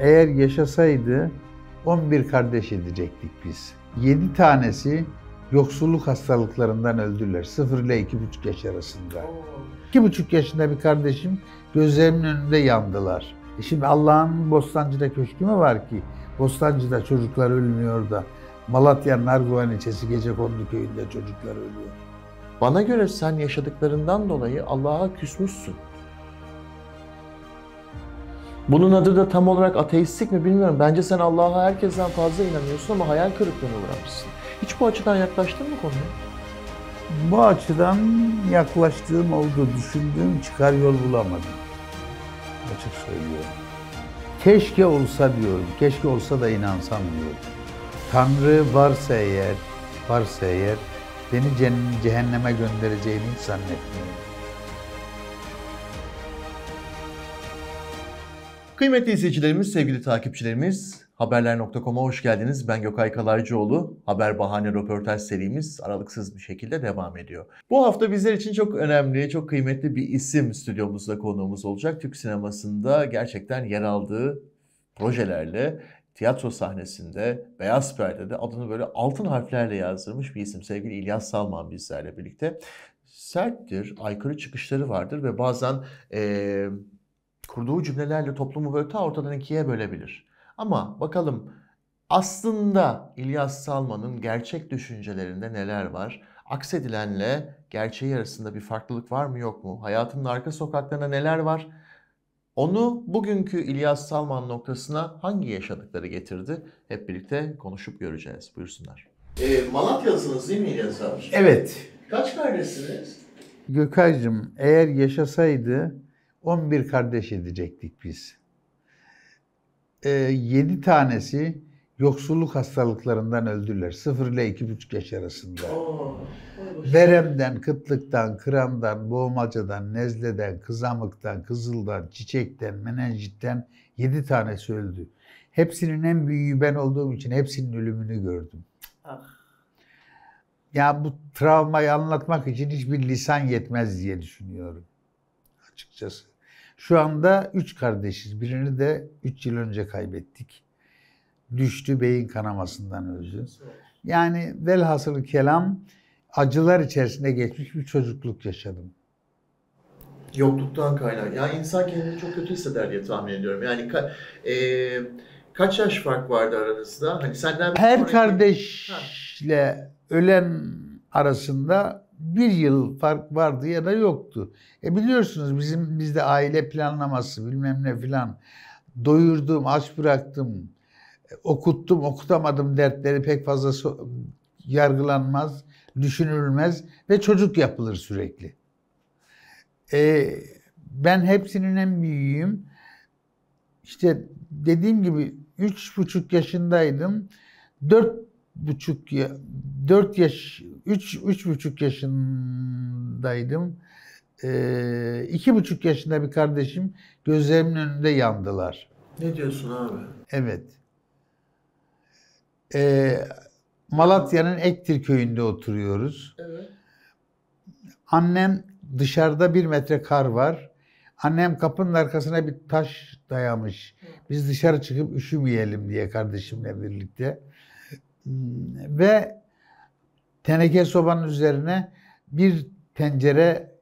Eğer yaşasaydı 11 kardeş edecektik biz. 7 tanesi yoksulluk hastalıklarından öldüler 0 ile 2,5 yaş arasında. 2,5 yaşında bir kardeşim gözlerimin önünde yandılar. E şimdi Allah'ın Bostancı'da köşkü mü var ki? Bostancı'da çocuklar ölmüyor da Malatya'nın Arguvan ilçesi Gecekondu köyünde çocuklar ölüyor. Bana göre sen yaşadıklarından dolayı Allah'a küsmüşsün. Bunun adı da tam olarak ateistlik mi bilmiyorum. Bence sen Allah'a herkesten fazla inanıyorsun ama hayal kırıklığına uğramışsın. Hiç bu açıdan yaklaştın mı konuya? Bu açıdan yaklaştığım oldu, düşündüğüm çıkar yol bulamadım. Açık söylüyorum. Keşke olsa diyorum, keşke olsa da inansam diyorum. Tanrı varsa eğer, varsa eğer beni cehenneme göndereceğini hiç zannetmiyorum. Kıymetli izleyicilerimiz, sevgili takipçilerimiz, haberler.com'a hoş geldiniz. Ben Gökay Kalaycıoğlu. Haber Bahane röportaj serimiz aralıksız bir şekilde devam ediyor. Bu hafta bizler için çok önemli, çok kıymetli bir isim stüdyomuzda konuğumuz olacak. Türk sinemasında gerçekten yer aldığı projelerle tiyatro sahnesinde, beyaz perdede adını böyle altın harflerle yazdırmış bir isim. Sevgili İlyas Salman bizlerle birlikte. Serttir, aykırı çıkışları vardır ve bazen... Ee, kurduğu cümlelerle toplumu böyle ta ortadan ikiye bölebilir. Ama bakalım aslında İlyas Salman'ın gerçek düşüncelerinde neler var? Aksedilenle gerçeği arasında bir farklılık var mı yok mu? Hayatının arka sokaklarında neler var? Onu bugünkü İlyas Salman noktasına hangi yaşadıkları getirdi? Hep birlikte konuşup göreceğiz. Buyursunlar. E, Malatyalısınız değil mi İlyas abi? Evet. Kaç kardeşsiniz? Gökay'cığım eğer yaşasaydı 11 kardeş edecektik biz. E, ee, 7 tanesi yoksulluk hastalıklarından öldüler. 0 ile 2,5 yaş arasında. Veremden, kıtlıktan, kramdan, boğmacadan, nezleden, kızamıktan, kızıldan, çiçekten, menenjitten 7 tanesi öldü. Hepsinin en büyüğü ben olduğum için hepsinin ölümünü gördüm. Ah. Ya bu travmayı anlatmak için hiçbir lisan yetmez diye düşünüyorum açıkçası. Şu anda üç kardeşiz. Birini de üç yıl önce kaybettik. Düştü beyin kanamasından öldü. Yani velhasıl kelam acılar içerisinde geçmiş bir çocukluk yaşadım. Yokluktan kaynak. Yani insan kendini çok kötü hisseder diye tahmin ediyorum. Yani ka e kaç yaş fark vardı aranızda? Hani senden her kardeşle ha. ölen arasında bir yıl fark vardı ya da yoktu. E biliyorsunuz bizim bizde aile planlaması bilmem ne filan doyurdum, aç bıraktım, e, okuttum, okutamadım dertleri pek fazla so yargılanmaz, düşünülmez ve çocuk yapılır sürekli. E, ben hepsinin en büyüğüyüm. İşte dediğim gibi üç buçuk yaşındaydım. Dört buçuk dört yaş üç üç buçuk yaşındaydım. Ee, iki buçuk yaşında bir kardeşim gözlerimin önünde yandılar. Ne diyorsun abi? Evet. Ee, Malatya'nın Ektir köyünde oturuyoruz. Evet. Annem dışarıda bir metre kar var. Annem kapının arkasına bir taş dayamış. Biz dışarı çıkıp üşümeyelim diye kardeşimle birlikte ve teneke sobanın üzerine bir tencere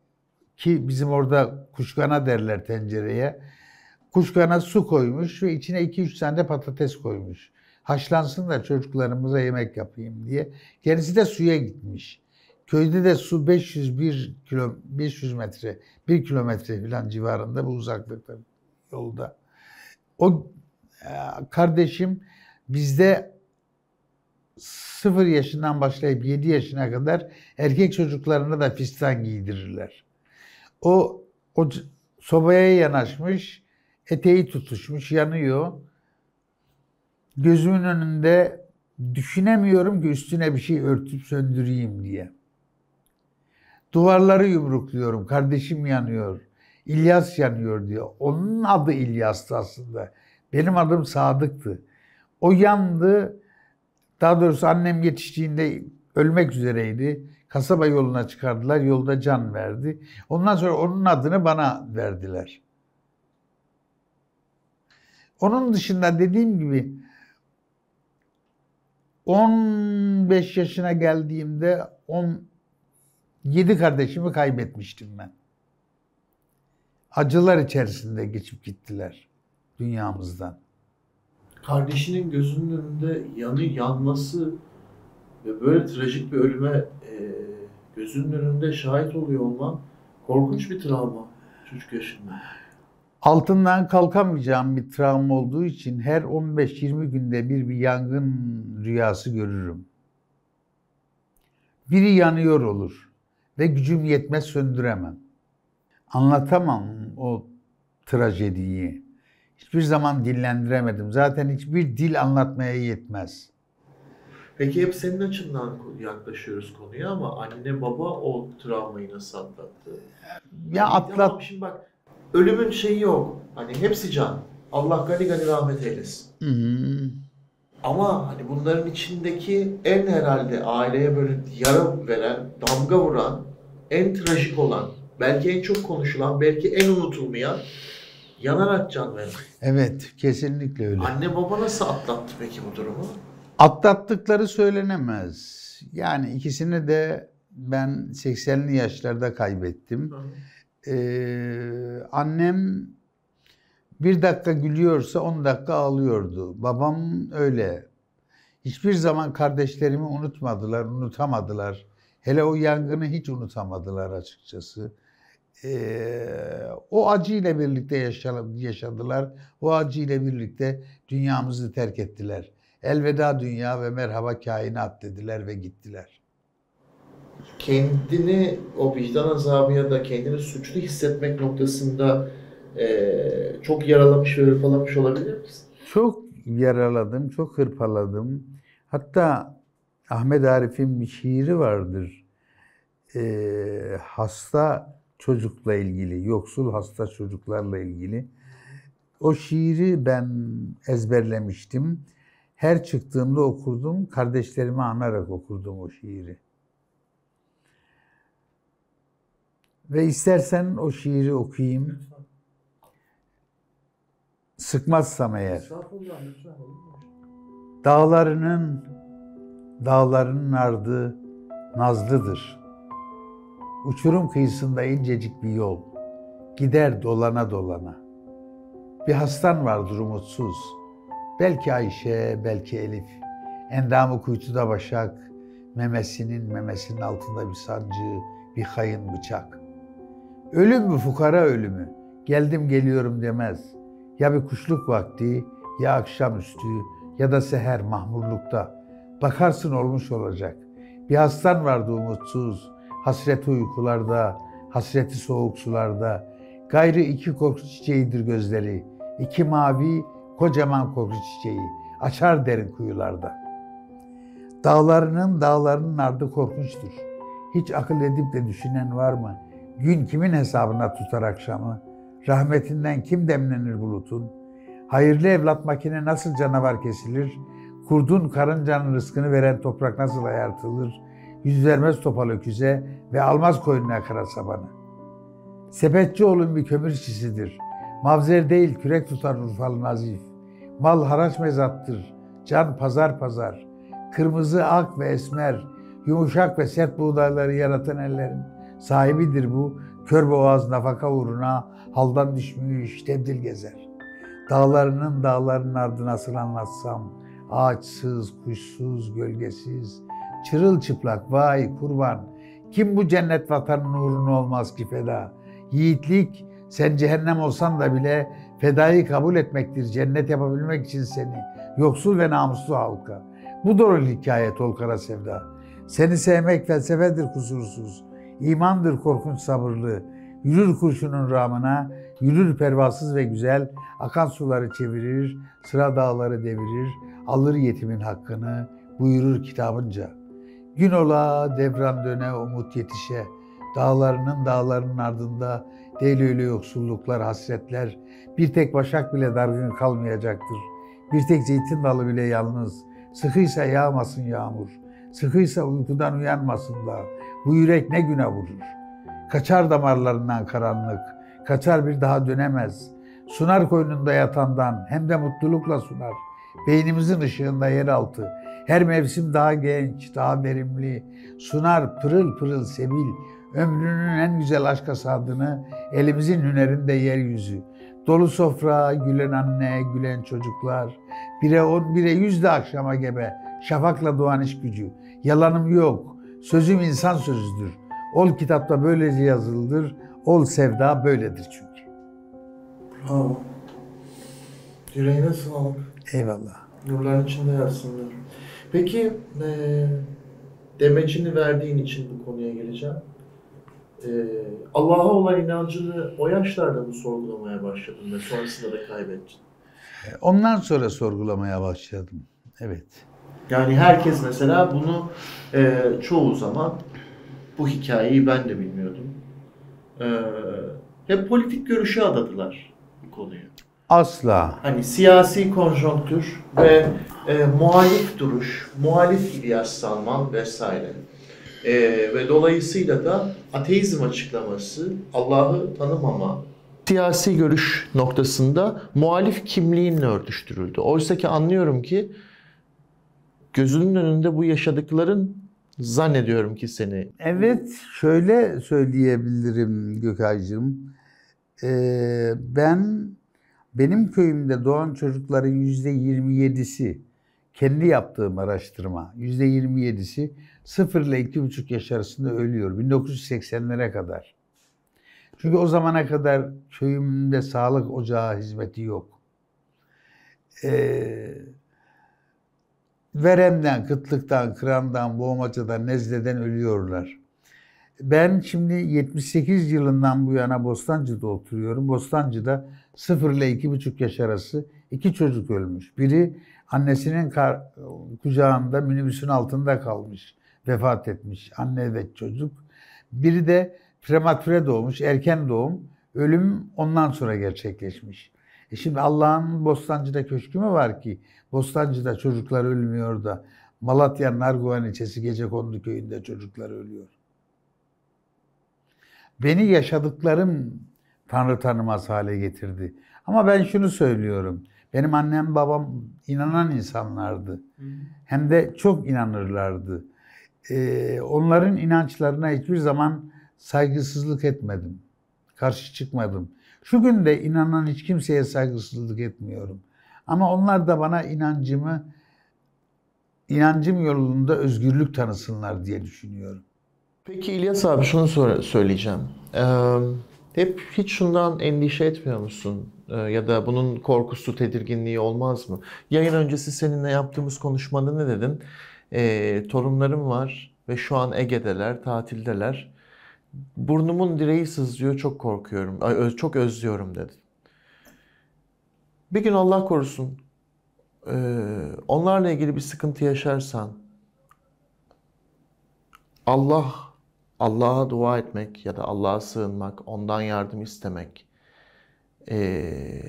ki bizim orada kuşkana derler tencereye. Kuşkana su koymuş ve içine 2-3 tane de patates koymuş. Haşlansın da çocuklarımıza yemek yapayım diye. gerisi de suya gitmiş. Köyde de su 501 kilo 500 metre, 1 kilometre falan civarında bu uzaklıkta yolda. O e, kardeşim bizde 0 yaşından başlayıp 7 yaşına kadar erkek çocuklarına da fistan giydirirler. O, o sobaya yanaşmış, eteği tutuşmuş, yanıyor. Gözümün önünde düşünemiyorum ki üstüne bir şey örtüp söndüreyim diye. Duvarları yumrukluyorum, kardeşim yanıyor, İlyas yanıyor diyor. Onun adı İlyas'tı aslında. Benim adım Sadık'tı. O yandı, daha doğrusu annem yetiştiğinde ölmek üzereydi. Kasaba yoluna çıkardılar. Yolda can verdi. Ondan sonra onun adını bana verdiler. Onun dışında dediğim gibi 15 yaşına geldiğimde 17 kardeşimi kaybetmiştim ben. Acılar içerisinde geçip gittiler dünyamızdan kardeşinin gözünün önünde yanı yanması ve böyle trajik bir ölüme e, gözünün önünde şahit oluyor olman korkunç bir travma çocuk yaşında. Altından kalkamayacağım bir travma olduğu için her 15-20 günde bir bir yangın rüyası görürüm. Biri yanıyor olur ve gücüm yetmez söndüremem. Anlatamam o trajediyi. Hiçbir zaman dillendiremedim. Zaten hiçbir dil anlatmaya yetmez. Peki hep senin açından yaklaşıyoruz konuya ama anne baba o travmayı nasıl atlattı? Ya atlat... Tamam, şimdi bak ölümün şeyi yok. Hani hepsi can. Allah gani gani rahmet eylesin. Hı hı. Ama hani bunların içindeki en herhalde aileye böyle yara veren, damga vuran, en trajik olan, belki en çok konuşulan, belki en unutulmayan Yanarak can vermek. Evet, kesinlikle öyle. Anne baba nasıl atlattı peki bu durumu? Atlattıkları söylenemez. Yani ikisini de ben 80'li yaşlarda kaybettim. Ee, annem bir dakika gülüyorsa 10 dakika ağlıyordu. Babam öyle. Hiçbir zaman kardeşlerimi unutmadılar, unutamadılar. Hele o yangını hiç unutamadılar açıkçası e, o acıyla birlikte yaşadılar. O acıyla birlikte dünyamızı terk ettiler. Elveda dünya ve merhaba kainat dediler ve gittiler. Kendini o vicdan azabı ya da kendini suçlu hissetmek noktasında e, çok yaralamış ve hırpalamış olabilir misin? Çok yaraladım, çok hırpaladım. Hatta Ahmet Arif'in bir şiiri vardır. E, hasta çocukla ilgili, yoksul hasta çocuklarla ilgili. O şiiri ben ezberlemiştim. Her çıktığımda okurdum, kardeşlerimi anarak okurdum o şiiri. Ve istersen o şiiri okuyayım. Lütfen. Sıkmazsam eğer. Dağlarının, dağlarının ardı nazlıdır.'' uçurum kıyısında incecik bir yol. Gider dolana dolana. Bir hastan vardır umutsuz. Belki Ayşe, belki Elif. Endamı kuytuda başak. Memesinin memesinin altında bir sancı, bir kayın bıçak. Ölüm mü fukara ölümü? Geldim geliyorum demez. Ya bir kuşluk vakti, ya akşamüstü, ya da seher mahmurlukta. Bakarsın olmuş olacak. Bir hastan vardı umutsuz hasreti uykularda, hasreti soğuk sularda, gayrı iki korku çiçeğidir gözleri, iki mavi kocaman korku çiçeği, açar derin kuyularda. Dağlarının dağlarının ardı korkunçtur. Hiç akıl edip de düşünen var mı? Gün kimin hesabına tutar akşamı? Rahmetinden kim demlenir bulutun? Hayırlı evlat makine nasıl canavar kesilir? Kurdun karıncanın rızkını veren toprak nasıl ayartılır? yüz vermez topal öküze ve almaz koyununa kara sabanı. Sepetçi Sepetçioğlu'nun bir kömürçisidir. işçisidir. Mavzer değil kürek tutar Urfalı Nazif. Mal haraç mezattır, can pazar pazar. Kırmızı, ak ve esmer, yumuşak ve sert buğdayları yaratan ellerin sahibidir bu. Kör boğaz nafaka uğruna haldan düşmüş tebdil gezer. Dağlarının dağlarının ardına nasıl anlatsam, ağaçsız, kuşsuz, gölgesiz, çırılçıplak vay kurban. Kim bu cennet vatanın uğruna olmaz ki feda. Yiğitlik sen cehennem olsan da bile fedayı kabul etmektir. Cennet yapabilmek için seni. Yoksul ve namuslu halka. Bu doğru hikaye Tolkara Sevda. Seni sevmek felsefedir kusursuz. İmandır korkunç sabırlı. Yürür kurşunun ramına, yürür pervasız ve güzel, akan suları çevirir, sıra dağları devirir, alır yetimin hakkını, buyurur kitabınca.'' Gün ola devran döne umut yetişe, dağlarının dağlarının ardında değil öyle yoksulluklar, hasretler, bir tek başak bile dargın kalmayacaktır. Bir tek zeytin dalı bile yalnız, sıkıysa yağmasın yağmur, sıkıysa uykudan uyanmasın da, bu yürek ne güne vurur. Kaçar damarlarından karanlık, kaçar bir daha dönemez. Sunar koynunda yatandan, hem de mutlulukla sunar. Beynimizin ışığında yeraltı, her mevsim daha genç, daha verimli, sunar pırıl pırıl sevil, ömrünün en güzel aşk hasadını, elimizin hünerinde yeryüzü. Dolu sofra, gülen anne, gülen çocuklar, bire on, bire yüzde akşama gebe, şafakla doğan iş gücü. Yalanım yok, sözüm insan sözüdür. Ol kitapta böylece yazıldır, ol sevda böyledir çünkü. Bravo. Yüreğine sağlık. Eyvallah. Nurların içinde yatsınlar. Peki e, demecini verdiğin için bu konuya geleceğim. E, Allah'a olan inancını o yaşlarda mı sorgulamaya başladın ve sonrasında da kaybettin? E, ondan sonra sorgulamaya başladım. Evet. Yani herkes mesela bunu e, çoğu zaman bu hikayeyi ben de bilmiyordum. E, hep politik görüşe adadılar bu konuyu. Asla. Hani siyasi konjonktür ve e, muhalif duruş, muhalif İlyas Salman vesaire. E, ve dolayısıyla da ateizm açıklaması, Allah'ı tanımama, siyasi görüş noktasında muhalif kimliğinle örtüştürüldü. Oysa ki anlıyorum ki gözünün önünde bu yaşadıkların zannediyorum ki seni. Evet şöyle söyleyebilirim Gökaycığım. Ee, ben benim köyümde doğan çocukların yüzde 27'si kendi yaptığım araştırma yüzde 27'si 0 ile 2,5 yaş arasında ölüyor 1980'lere kadar. Çünkü o zamana kadar köyümde sağlık ocağı hizmeti yok. Ee, veremden, kıtlıktan, kırandan, boğmacadan, nezleden ölüyorlar. Ben şimdi 78 yılından bu yana Bostancı'da oturuyorum. Bostancı'da 0 ile 2,5 yaş arası iki çocuk ölmüş. Biri annesinin kar, kucağında minibüsün altında kalmış, vefat etmiş anne ve çocuk. Biri de prematüre doğmuş, erken doğum. Ölüm ondan sonra gerçekleşmiş. E şimdi Allah'ın Bostancı'da köşkü mü var ki? Bostancı'da çocuklar ölmüyor da Malatya Narguvan ilçesi Gecekondu köyünde çocuklar ölüyor. Beni yaşadıklarım Tanrı tanımaz hale getirdi. Ama ben şunu söylüyorum. Benim annem babam inanan insanlardı. Hmm. Hem de çok inanırlardı. Ee, onların inançlarına hiçbir zaman saygısızlık etmedim. Karşı çıkmadım. Şu gün de inanan hiç kimseye saygısızlık etmiyorum. Ama onlar da bana inancımı inancım yolunda özgürlük tanısınlar diye düşünüyorum. Peki İlyas abi şunu söyleyeceğim. Ee, hep hiç şundan endişe etmiyor musun? Ee, ya da bunun korkusu, tedirginliği olmaz mı? Yayın öncesi seninle yaptığımız konuşmada ne dedin? E, torunlarım var ve şu an Ege'deler, tatildeler. Burnumun direği sızlıyor, çok korkuyorum, çok özlüyorum dedin. Bir gün Allah korusun, e, onlarla ilgili bir sıkıntı yaşarsan, Allah Allah'a dua etmek ya da Allah'a sığınmak, ondan yardım istemek. Ee,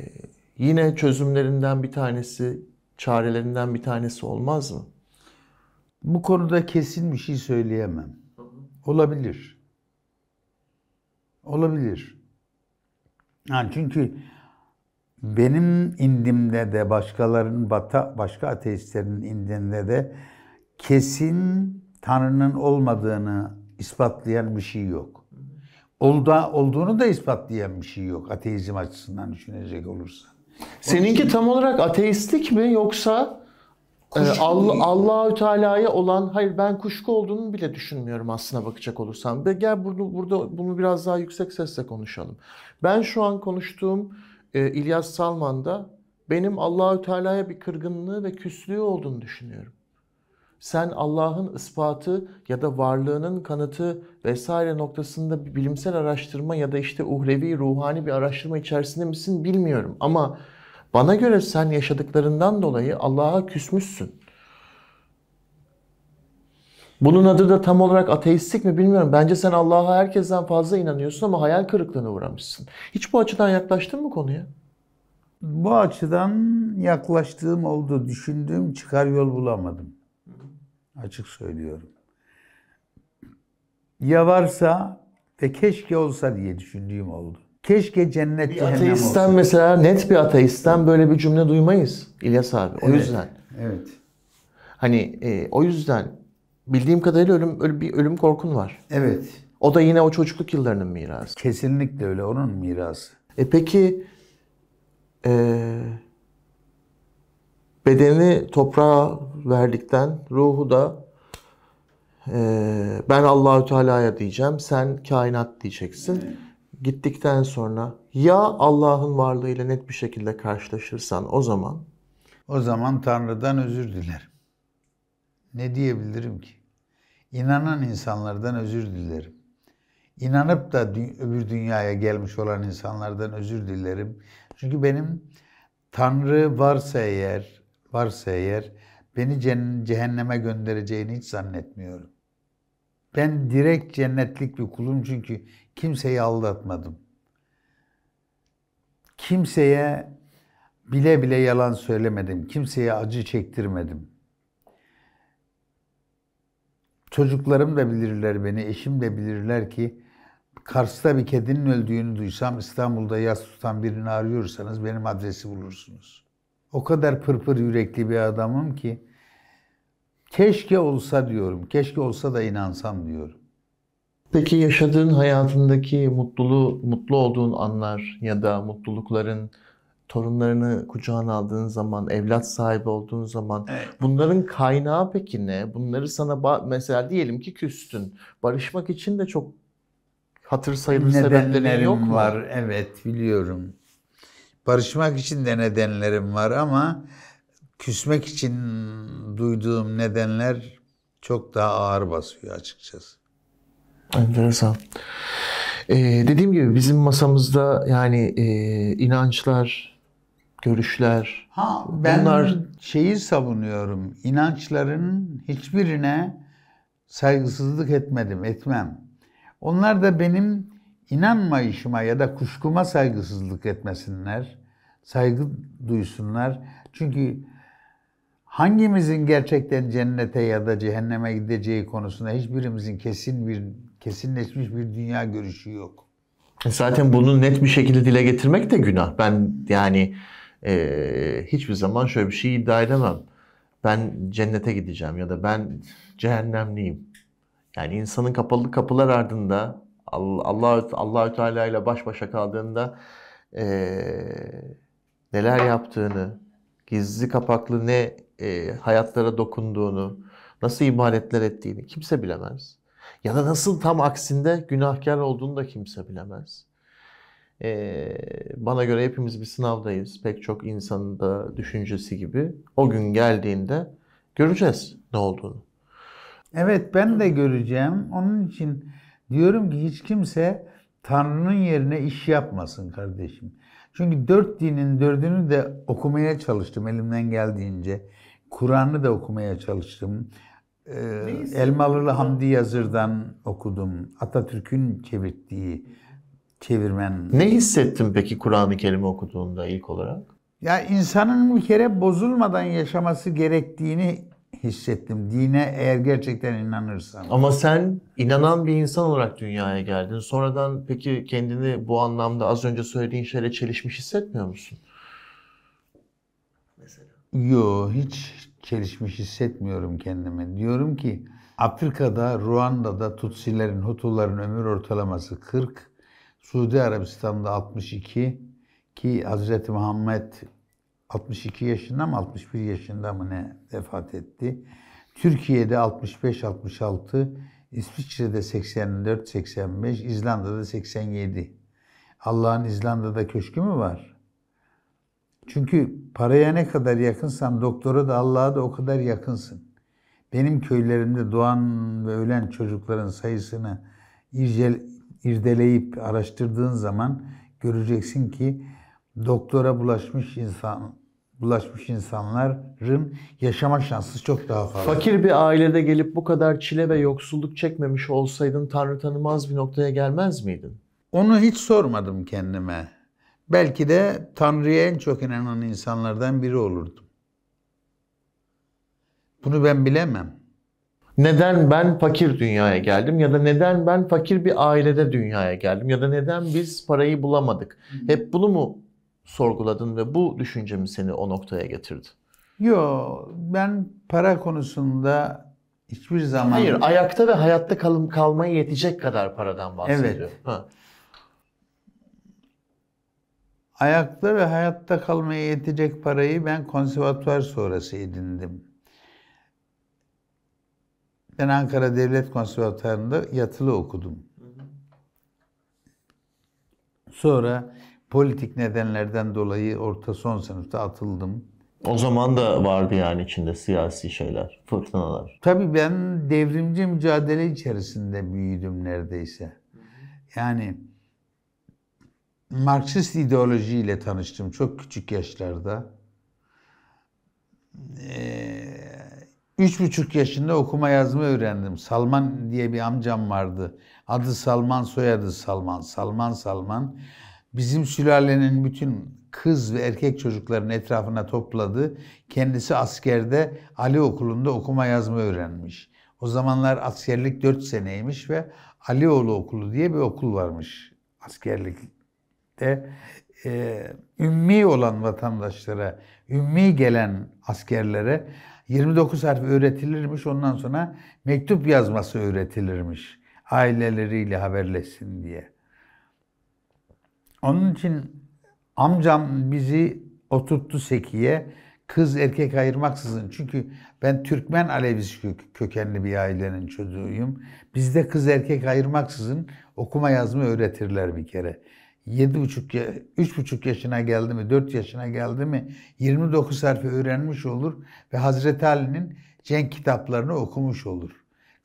yine çözümlerinden bir tanesi, çarelerinden bir tanesi olmaz mı? Bu konuda kesin bir şey söyleyemem. Olabilir. Olabilir. Yani çünkü benim indimde de başkalarının bata, başka ateistlerin indinde de kesin Tanrı'nın olmadığını ispatlayan bir şey yok. Olda, olduğunu da ispatlayan bir şey yok ateizm açısından düşünecek olursa. Seninki için... tam olarak ateistlik mi yoksa e, Kuşku Allah, Allahü Teala'ya olan hayır ben kuşku olduğunu bile düşünmüyorum aslına bakacak olursam. Ve gel bunu burada bunu biraz daha yüksek sesle konuşalım. Ben şu an konuştuğum e, İlyas Salman'da benim Allahü Teala'ya bir kırgınlığı ve küslüğü olduğunu düşünüyorum sen Allah'ın ispatı ya da varlığının kanıtı vesaire noktasında bir bilimsel araştırma ya da işte uhrevi, ruhani bir araştırma içerisinde misin bilmiyorum. Ama bana göre sen yaşadıklarından dolayı Allah'a küsmüşsün. Bunun adı da tam olarak ateistlik mi bilmiyorum. Bence sen Allah'a herkesten fazla inanıyorsun ama hayal kırıklığına uğramışsın. Hiç bu açıdan yaklaştın mı konuya? Bu açıdan yaklaştığım oldu. Düşündüğüm çıkar yol bulamadım. Açık söylüyorum. Ya varsa ve keşke olsa diye düşündüğüm oldu. Keşke cennet bir cehennem ateistten olsa. mesela net bir ateistten böyle bir cümle duymayız İlyas abi. O evet, yüzden. Evet. Hani e, o yüzden bildiğim kadarıyla ölüm, ölüm bir ölüm korkun var. Evet. O da yine o çocukluk yıllarının mirası. Kesinlikle öyle onun mirası. E peki e, Bedeni toprağa verdikten, ruhu da e, ben Allahü Teala'ya diyeceğim, sen kainat diyeceksin. Gittikten sonra ya Allah'ın varlığıyla net bir şekilde karşılaşırsan o zaman o zaman Tanrı'dan özür dilerim. Ne diyebilirim ki? İnanan insanlardan özür dilerim. İnanıp da dü öbür dünyaya gelmiş olan insanlardan özür dilerim. Çünkü benim Tanrı varsa eğer varsa eğer beni cehenneme göndereceğini hiç zannetmiyorum. Ben direkt cennetlik bir kulum çünkü kimseyi aldatmadım. Kimseye bile bile yalan söylemedim. Kimseye acı çektirmedim. Çocuklarım da bilirler beni, eşim de bilirler ki Kars'ta bir kedinin öldüğünü duysam İstanbul'da yas tutan birini arıyorsanız benim adresi bulursunuz o kadar pırpır yürekli bir adamım ki keşke olsa diyorum. Keşke olsa da inansam diyorum. Peki yaşadığın hayatındaki mutluluğu, mutlu olduğun anlar ya da mutlulukların torunlarını kucağına aldığın zaman, evlat sahibi olduğun zaman evet. bunların kaynağı peki ne? Bunları sana mesela diyelim ki küstün. Barışmak için de çok hatır sayılı sebeplerin yok mu? var. Evet biliyorum barışmak için de nedenlerim var ama küsmek için duyduğum nedenler çok daha ağır basıyor açıkçası. Enteresan. Ee, dediğim gibi bizim masamızda yani e, inançlar, görüşler. Ha, ben bunlar... şeyi savunuyorum. İnançların hiçbirine saygısızlık etmedim, etmem. Onlar da benim inanmayışıma ya da kuşkuma saygısızlık etmesinler, saygı duysunlar. Çünkü hangimizin gerçekten cennete ya da cehenneme gideceği konusunda hiçbirimizin kesin bir kesinleşmiş bir dünya görüşü yok. E zaten bunu net bir şekilde dile getirmek de günah. Ben yani e, hiçbir zaman şöyle bir şey iddia edemem. Ben cennete gideceğim ya da ben cehennemliyim. Yani insanın kapalı kapılar ardında Allah Allahü Teala ile baş başa kaldığında e, neler yaptığını, gizli kapaklı ne e, hayatlara dokunduğunu, nasıl ibadetler ettiğini kimse bilemez. Ya da nasıl tam aksinde günahkar olduğunu da kimse bilemez. Ee, bana göre hepimiz bir sınavdayız. Pek çok insanın da düşüncesi gibi. O gün geldiğinde göreceğiz ne olduğunu. Evet ben de göreceğim. Onun için Diyorum ki hiç kimse Tanrı'nın yerine iş yapmasın kardeşim. Çünkü dört dinin dördünü de okumaya çalıştım elimden geldiğince. Kur'an'ı da okumaya çalıştım. Ee, Neyse. Elmalılı Hamdi Yazır'dan okudum. Atatürk'ün çevirdiği çevirmen. Ne hissettin peki Kur'an-ı Kerim'i okuduğunda ilk olarak? Ya insanın bir kere bozulmadan yaşaması gerektiğini hissettim. Dine eğer gerçekten inanırsan. Ama sen inanan bir insan olarak dünyaya geldin. Sonradan peki kendini bu anlamda az önce söylediğin şeyle çelişmiş hissetmiyor musun? Mesela. Yo hiç çelişmiş hissetmiyorum kendimi. Diyorum ki Afrika'da, Ruanda'da Tutsilerin, Hutuların ömür ortalaması 40, Suudi Arabistan'da 62 ki Hz. Muhammed 62 yaşında mı 61 yaşında mı ne vefat etti. Türkiye'de 65-66, İsviçre'de 84-85, İzlanda'da 87. Allah'ın İzlanda'da köşkü mü var? Çünkü paraya ne kadar yakınsan doktora da Allah'a da o kadar yakınsın. Benim köylerimde doğan ve ölen çocukların sayısını irdeleyip araştırdığın zaman göreceksin ki doktora bulaşmış insan bulaşmış insanların yaşama şansı çok daha fazla. Fakir bir ailede gelip bu kadar çile ve yoksulluk çekmemiş olsaydın Tanrı tanımaz bir noktaya gelmez miydin? Onu hiç sormadım kendime. Belki de Tanrı'ya en çok inanan insanlardan biri olurdum. Bunu ben bilemem. Neden ben fakir dünyaya geldim ya da neden ben fakir bir ailede dünyaya geldim ya da neden biz parayı bulamadık? Hep bunu mu sorguladın ve bu düşünce mi seni o noktaya getirdi? Yo, ben para konusunda hiçbir zaman... Hayır ayakta ve hayatta kalım kalmaya yetecek kadar paradan bahsediyor. Evet. Ha. Ayakta ve hayatta kalmaya yetecek parayı ben konservatuvar sonrası edindim. Ben Ankara Devlet Konservatuvarı'nda yatılı okudum. Sonra politik nedenlerden dolayı orta son sınıfta atıldım. O zaman da vardı yani içinde siyasi şeyler, fırtınalar. Tabii ben devrimci mücadele içerisinde büyüdüm neredeyse. Yani Marksist ideolojiyle tanıştım çok küçük yaşlarda. Ee, üç buçuk yaşında okuma yazma öğrendim. Salman diye bir amcam vardı. Adı Salman, soyadı Salman. Salman Salman bizim sülalenin bütün kız ve erkek çocukların etrafına topladı. Kendisi askerde Ali Okulu'nda okuma yazma öğrenmiş. O zamanlar askerlik 4 seneymiş ve Alioğlu Okulu diye bir okul varmış askerlikte. E, ümmi olan vatandaşlara, ümmi gelen askerlere 29 harf öğretilirmiş. Ondan sonra mektup yazması öğretilirmiş. Aileleriyle haberleşsin diye. Onun için amcam bizi oturttu sekiye. Kız erkek ayırmaksızın. Çünkü ben Türkmen Alevisi kökenli bir ailenin çocuğuyum. Bizde kız erkek ayırmaksızın okuma yazma öğretirler bir kere. 7,5 3,5 yaşına geldi mi, 4 yaşına geldi mi 29 harfi öğrenmiş olur ve Hazreti Ali'nin cenk kitaplarını okumuş olur.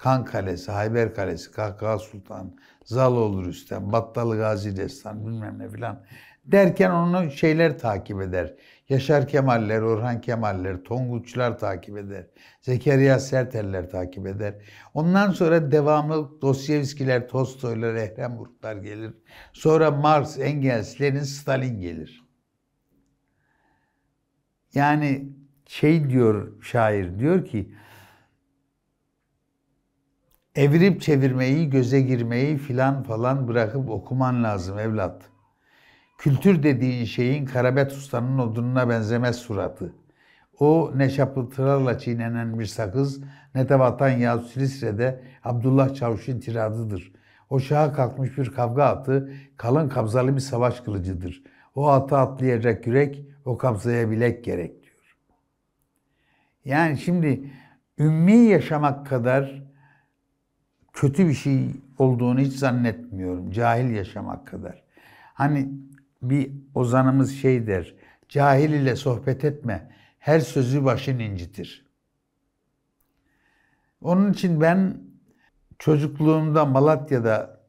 Kan Kalesi, Hayber Kalesi, Kahkaha Sultan, Zaloğlu Rüstem, Battalı Gazi Destan bilmem ne filan derken onu şeyler takip eder. Yaşar Kemaller, Orhan Kemaller, Tonguçlar takip eder. Zekeriya Serteller takip eder. Ondan sonra devamı Dostoyevskiler, Tolstoylar, Ehrenburglar gelir. Sonra Marx, Engels, Lenin, Stalin gelir. Yani şey diyor şair diyor ki evirip çevirmeyi, göze girmeyi filan falan bırakıp okuman lazım evlat. Kültür dediğin şeyin Karabet Usta'nın odununa benzemez suratı. O ne şapıltılarla çiğnenen bir sakız ne de vatan yahut Silisre'de Abdullah Çavuş'un tiradıdır. O şaha kalkmış bir kavga atı kalın kabzalı bir savaş kılıcıdır. O atı atlayacak yürek o kabzaya bilek gerek diyor. Yani şimdi ümmi yaşamak kadar kötü bir şey olduğunu hiç zannetmiyorum. Cahil yaşamak kadar. Hani bir ozanımız şey der. Cahil ile sohbet etme. Her sözü başın incitir. Onun için ben çocukluğumda Malatya'da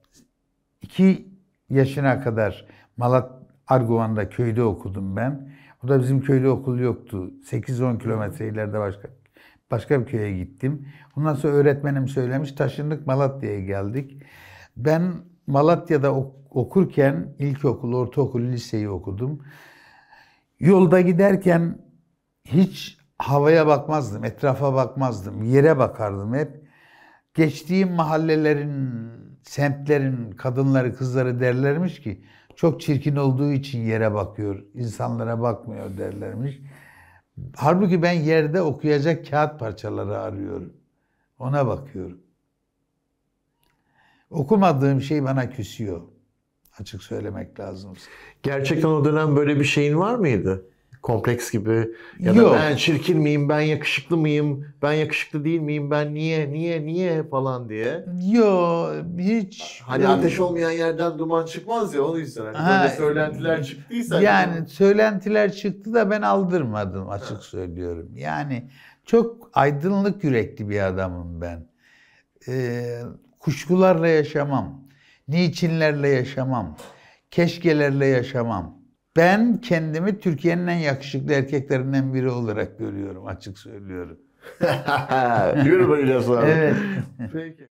iki yaşına kadar Malat Arguvan'da köyde okudum ben. O da bizim köyde okul yoktu. 8-10 kilometre ileride başka Başka bir köye gittim. Ondan sonra öğretmenim söylemiş taşındık Malatya'ya geldik. Ben Malatya'da okurken ilkokul, ortaokul, liseyi okudum. Yolda giderken hiç havaya bakmazdım, etrafa bakmazdım, yere bakardım hep. Geçtiğim mahallelerin, semtlerin kadınları, kızları derlermiş ki çok çirkin olduğu için yere bakıyor, insanlara bakmıyor derlermiş. Halbuki ben yerde okuyacak kağıt parçaları arıyorum. Ona bakıyorum. Okumadığım şey bana küsüyor. Açık söylemek lazım. Gerçekten o dönem böyle bir şeyin var mıydı? kompleks gibi ya da Yok. ben çirkin miyim, ben yakışıklı mıyım, ben yakışıklı değil miyim, ben niye, niye, niye falan diye. Yo hiç. Hani ateş olmayan yerden duman çıkmaz ya Onu yüzden. Hani ha, böyle söylentiler çıktıysa. Hani yani ya. söylentiler çıktı da ben aldırmadım açık ha. söylüyorum. Yani çok aydınlık yürekli bir adamım ben. Ee, kuşkularla yaşamam. Niçinlerle yaşamam. Keşkelerle yaşamam ben kendimi Türkiye'nin en yakışıklı erkeklerinden biri olarak görüyorum açık söylüyorum. Yürü böyle sonra. Evet. Peki.